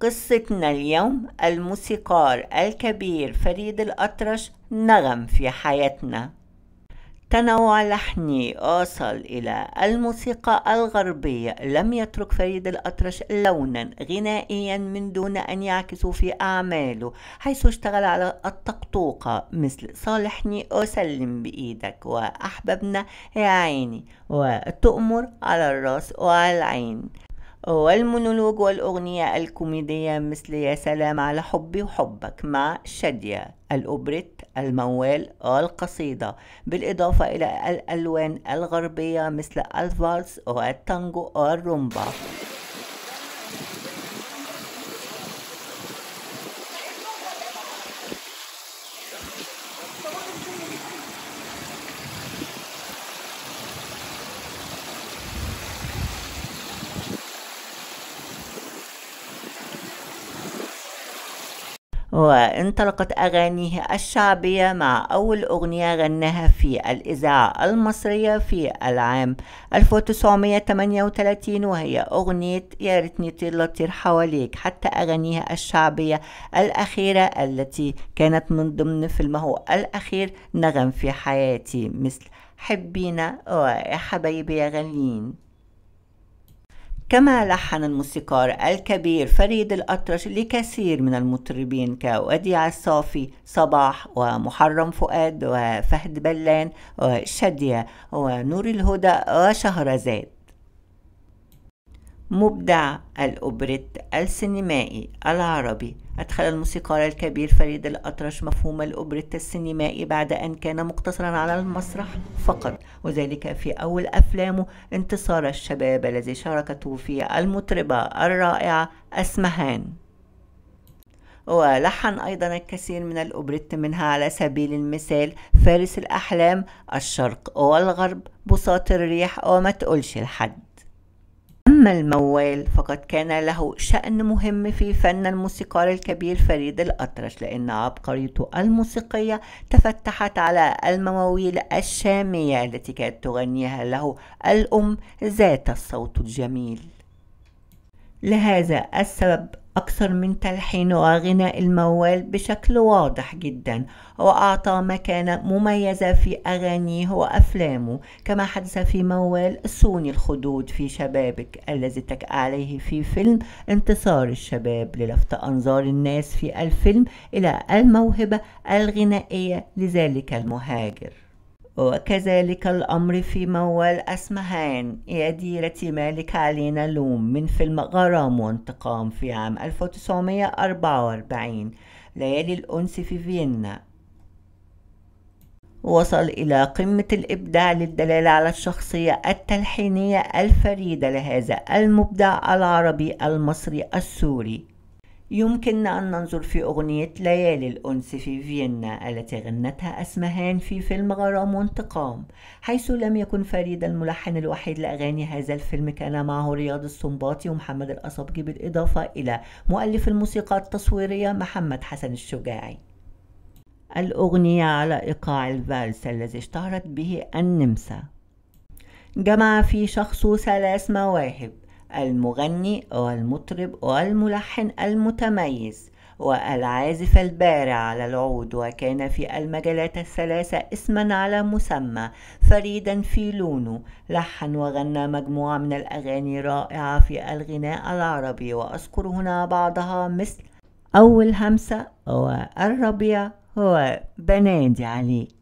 قصتنا اليوم الموسيقار الكبير فريد الأطرش نغم في حياتنا تنوع لحني أوصل إلى الموسيقى الغربية لم يترك فريد الأطرش لونا غنائيا من دون أن يعكسه في أعماله حيث اشتغل على الطقطوقة مثل صالحني أسلم بإيدك وأحببنا يا عيني وتؤمر على الراس وعلى العين والمونولوج والأغنية الكوميدية مثل يا سلام على حبي وحبك مع شادية الأوبريت الموال القصيدة بالإضافة إلى الألوان الغربية مثل الفالس والتانجو والرومبا وانطلقت أغانيه الشعبية مع أول أغنية غناها في الإذاعة المصرية في العام 1938 وهي أغنية يا ريتني طير لطير حواليك حتى أغانيها الشعبية الأخيرة التي كانت من ضمن فيلمه الأخير نغم في حياتي مثل حبينا ويا حبايبي يا غاليين كما لحن الموسيقار الكبير فريد الأطرش لكثير من المطربين كوديع الصافي صباح ومحرم فؤاد وفهد بلان وشادية ونور الهدى وشهرزاد مبدع الأوبريت السينمائي العربي أدخل الموسيقار الكبير فريد الأطرش مفهوم الأوبريت السينمائي بعد أن كان مقتصرا على المسرح فقط وذلك في أول أفلامه انتصار الشباب الذي شاركته في المطربة الرائعة أسمهان ولحن أيضا الكثير من الأوبريت منها على سبيل المثال فارس الأحلام الشرق والغرب بساط الريح وما تقولش لحد أما الموال فقد كان له شأن مهم في فن الموسيقار الكبير فريد الأطرش لأن عبقريته الموسيقية تفتحت على المواويل الشامية التي كانت تغنيها له الأم ذات الصوت الجميل لهذا السبب أكثر من تلحين وغناء الموال بشكل واضح جدا وأعطى مكانة مميزة في أغانيه وأفلامه كما حدث في موال صوني الخدود في شبابك الذي تك عليه في فيلم انتصار الشباب للفت أنظار الناس في الفيلم إلى الموهبة الغنائية لذلك المهاجر وكذلك الأمر في موال أسمهان يديرة مالك علينا لوم من فيلم غرام وانتقام في عام 1944 ليالي الأنس في فيينا وصل إلى قمة الإبداع للدلالة على الشخصية التلحينية الفريدة لهذا المبدع العربي المصري السوري يمكننا أن ننظر في أغنية ليالي الأنس في فيينا التي غنتها أسمهان في فيلم غرام وانتقام حيث لم يكن فريد الملحن الوحيد لأغاني هذا الفيلم كان معه رياض السنباطي ومحمد الأصبجي بالإضافة إلى مؤلف الموسيقى التصويرية محمد حسن الشجاعي الأغنية على إيقاع الفالس الذي اشتهرت به النمسا جمع في شخصه ثلاث مواهب المغني والمطرب والملحن المتميز والعازف البارع على العود وكان في المجالات الثلاثة اسما على مسمى فريدا في لونه لحن وغنى مجموعة من الأغاني رائعة في الغناء العربي وأذكر هنا بعضها مثل أول همسة والربيع هو بنادي عليك